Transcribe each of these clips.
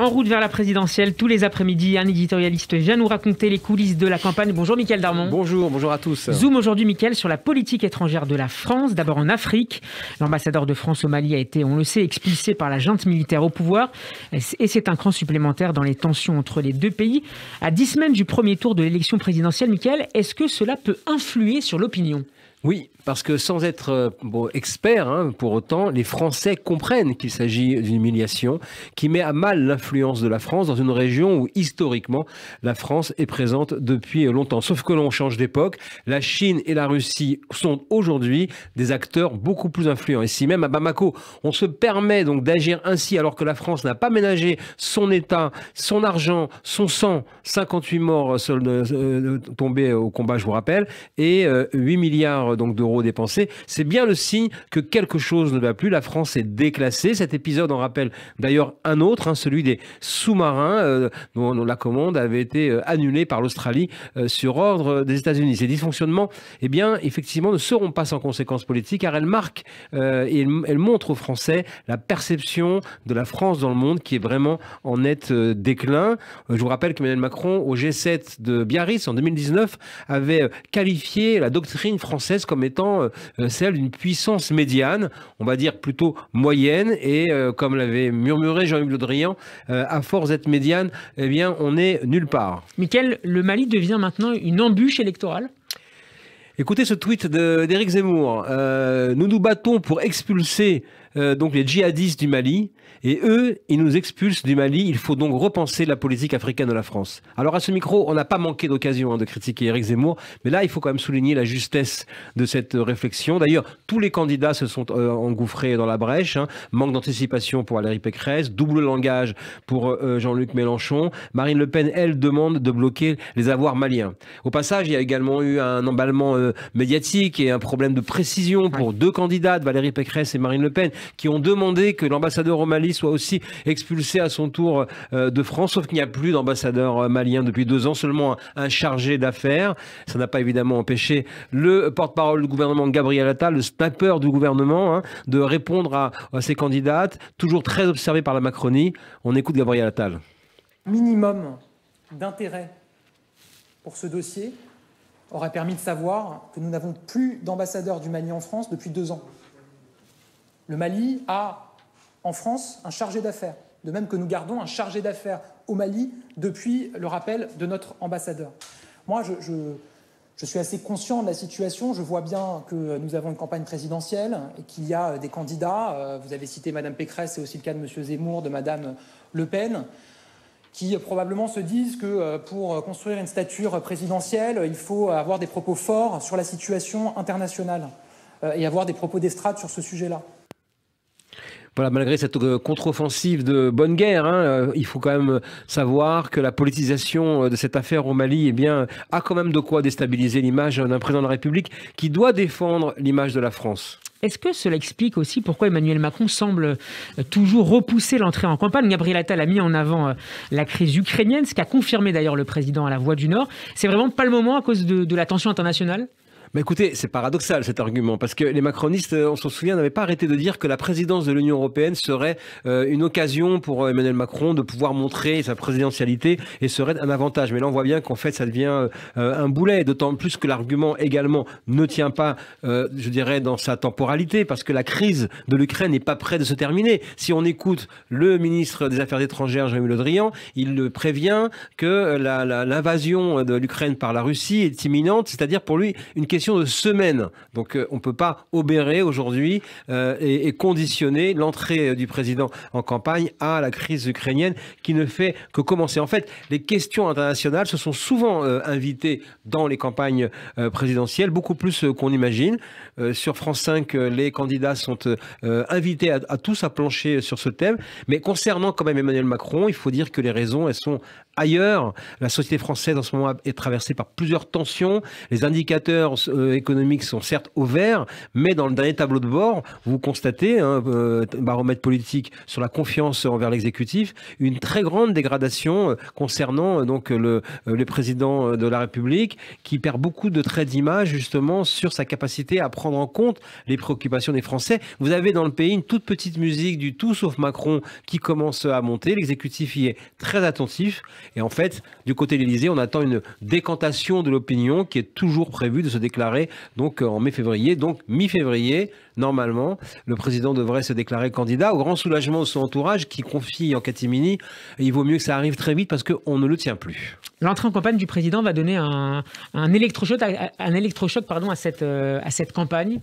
En route vers la présidentielle, tous les après-midi, un éditorialiste vient nous raconter les coulisses de la campagne. Bonjour Mickaël Darmon. Bonjour, bonjour à tous. Zoom aujourd'hui Mickaël sur la politique étrangère de la France, d'abord en Afrique. L'ambassadeur de France au Mali a été, on le sait, expulsé par la junte militaire au pouvoir et c'est un cran supplémentaire dans les tensions entre les deux pays. À dix semaines du premier tour de l'élection présidentielle, Mickaël, est-ce que cela peut influer sur l'opinion oui, parce que sans être euh, bon, expert, hein, pour autant, les Français comprennent qu'il s'agit d'une humiliation qui met à mal l'influence de la France dans une région où historiquement la France est présente depuis longtemps. Sauf que l'on change d'époque, la Chine et la Russie sont aujourd'hui des acteurs beaucoup plus influents. Et si même à Bamako, on se permet donc d'agir ainsi alors que la France n'a pas ménagé son État, son argent, son sang, 58 morts euh, euh, tombés au combat, je vous rappelle, et 8 milliards donc d'euros c'est bien le signe que quelque chose ne va plus. La France est déclassée. Cet épisode en rappelle d'ailleurs un autre, hein, celui des sous-marins, euh, dont, la commande avait été euh, annulée par l'Australie euh, sur ordre des États-Unis. Ces dysfonctionnements, eh bien, effectivement, ne seront pas sans conséquences politiques, car elles marquent et elles, montrent aux Français la perception de la France dans le monde qui est vraiment en net déclin. je vous rappelle que qu'Emmanuel Macron, au G7 de Biarritz en 2019, avait qualifié la doctrine française comme étant euh, euh, celle d'une puissance médiane, on va dire plutôt moyenne, et euh, comme l'avait murmuré Jean-Yves Le Drian, à force d'être médiane, eh bien, on est nulle part. Michael, le Mali devient maintenant une embûche électorale Écoutez ce tweet d'Éric Zemmour. nous nous battons pour expulser euh, donc les djihadistes du Mali, et eux, ils nous expulsent du Mali. Il faut donc repenser la politique africaine de la France. Alors à ce micro, on n'a pas manqué d'occasion hein, de critiquer Éric Zemmour, mais là, il faut quand même souligner la justesse de cette euh, réflexion. D'ailleurs, tous les candidats se sont euh, engouffrés dans la brèche. Hein. Manque d'anticipation pour Valérie Pécresse, double langage pour Jean-Luc Mélenchon. Marine Le Pen, elle, demande de bloquer les avoirs maliens. Au passage, il y a également eu un emballement médiatique et un problème de précision pour deux candidats, Valérie Pécresse et Marine Le Pen qui ont demandé que l'ambassadeur au Mali soit aussi expulsé à son tour euh, de France, sauf qu'il n'y a plus d'ambassadeur euh, malien depuis deux ans, seulement un chargé d'affaires. Ça n'a pas évidemment empêché le porte-parole du gouvernement Gabriel Attal, le snapper du gouvernement, hein, de répondre à, ces ses candidates, toujours très observé par la Macronie. On écoute Gabriel Attal. Minimum d'intérêt pour ce dossier aurait permis de savoir que nous n'avons plus d'ambassadeur du Mali en France depuis deux ans. Le Mali a en France un chargé d'affaires, de même que nous gardons un chargé d'affaires au Mali depuis le rappel de notre ambassadeur. Moi, je, suis assez conscient de la situation. Je vois bien que nous avons une campagne présidentielle et qu'il y a euh, des candidats. Euh, vous avez cité Mme Pécresse, c'est aussi le cas de M. Zemmour, de Mme Le Pen qui euh, probablement se disent que pour construire une stature présidentielle, il faut avoir des propos forts sur la situation internationale et avoir des propos d'estrade sur ce sujet-là voilà, malgré cette euh, contre-offensive de bonne guerre, hein, euh, il faut quand même savoir que la politisation euh, de cette affaire au Mali eh bien, a quand même de quoi déstabiliser l'image d'un président de la République qui doit défendre l'image de la France. Est-ce que cela explique aussi pourquoi Emmanuel Macron semble toujours repousser l'entrée en campagne Gabriel Attal a mis en avant la crise ukrainienne, ce qu'a confirmé d'ailleurs le président à la Voix du Nord. C'est vraiment pas le moment à cause de la tension internationale écoutez, c'est paradoxal cet argument, parce que les macronistes, euh, on s'en souvient, n'avaient pas arrêté de dire que la présidence de l'Union européenne serait euh, une occasion pour euh, Emmanuel Macron de pouvoir montrer sa présidentialité et serait un avantage. Mais là, on voit bien qu'en fait, ça devient un boulet, d'autant plus que l'argument également ne tient pas, je dirais, dans sa temporalité, parce que la crise de l'Ukraine n'est pas près de se terminer. Si on écoute le ministre des Affaires étrangères, Jean-Yves Le Drian, il prévient que l'invasion de l'Ukraine par la Russie est imminente, c'est-à-dire pour lui une question de semaine. Donc euh, on ne peut pas obérer aujourd'hui euh, et, conditionner l'entrée euh, du président en campagne à la crise ukrainienne qui ne fait que commencer. En fait, les questions internationales se sont souvent invitées dans les campagnes présidentielles, beaucoup plus qu'on imagine. sur France 5, les candidats sont invités à, à tous à plancher sur ce thème. Mais concernant quand même Emmanuel Macron, il faut dire que les raisons, elles sont ailleurs. La société française en ce moment est traversée par plusieurs tensions. Les indicateurs euh, économiques sont certes au vert, mais dans le dernier tableau de bord, vous constatez, hein, euh, un baromètre politique sur la confiance envers l'exécutif, une très grande dégradation euh, concernant donc le, le, président de la République, qui perd beaucoup de traits d'image justement sur sa capacité à prendre en compte les préoccupations des Français. Vous avez dans le pays une toute petite musique du tout sauf Macron qui commence à monter. L'exécutif y est très attentif. Et en fait, du côté de l'Élysée, on attend une décantation de l'opinion qui est toujours prévue de se déclarer donc en mai-février. Donc mi-février, normalement, le président devrait se déclarer candidat, au grand soulagement de son entourage qui confie en catimini, il vaut mieux que ça arrive très vite parce qu'on ne le tient plus. L'entrée en campagne du président va donner un, un électrochoc, un électrochoc pardon, à, cette, euh, à cette campagne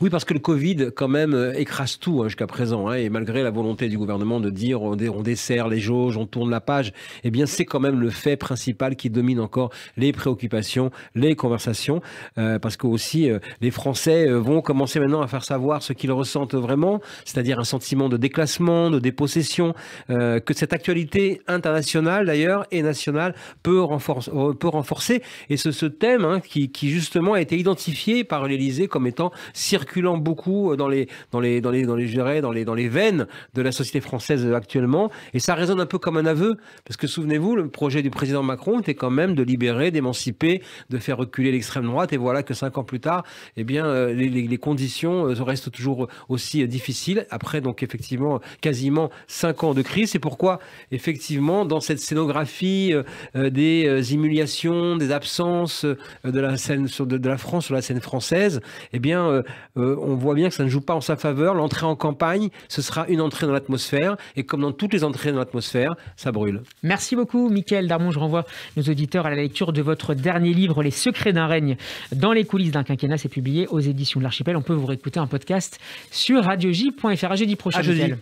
Oui, parce que le Covid, quand même, euh, écrase tout hein, jusqu'à présent. Hein, et malgré la volonté du gouvernement de dire on, on dessert les jauges, on tourne la page, eh bien, c'est quand même le fait principal qui domine encore les préoccupations, les conversations. Euh, parce que aussi, les Français vont commencer maintenant à faire savoir ce qu'ils ressentent vraiment, c'est-à-dire un sentiment de déclassement, de dépossession, euh, que cette actualité internationale d'ailleurs et nationale peut, renforcer, euh, renforcer. Et ce, ce thème hein, qui, justement a été identifié par l'Élysée comme étant circulant beaucoup dans les, dans les, dans les, dans les, dans les, dans les veines de la société française actuellement. Et ça résonne un peu comme un aveu, parce que souvenez-vous, le projet du président Macron était quand même de libérer, d'émanciper, de faire reculer l'extrême droite. Et voilà que cinq ans plus tard, eh bien, euh, les, les conditions reste toujours aussi difficile. Après, donc effectivement, quasiment cinq ans de crise. C'est pourquoi, effectivement, dans cette scénographie euh, euh, des euh, humiliations, des absences de la scène sur, de, la France sur la scène française, eh bien, on voit bien que ça ne joue pas en sa faveur. L'entrée en campagne, ce sera une entrée dans l'atmosphère, et comme dans toutes les entrées dans l'atmosphère, ça brûle. Merci beaucoup, Mickaël Darmon. Je renvoie nos auditeurs à la lecture de votre dernier livre, Les secrets d'un règne dans les coulisses d'un quinquennat. C'est publié aux éditions de l'Archipel. On peut vous réécouter un podcast sur radioj.fr. À jeudi prochain.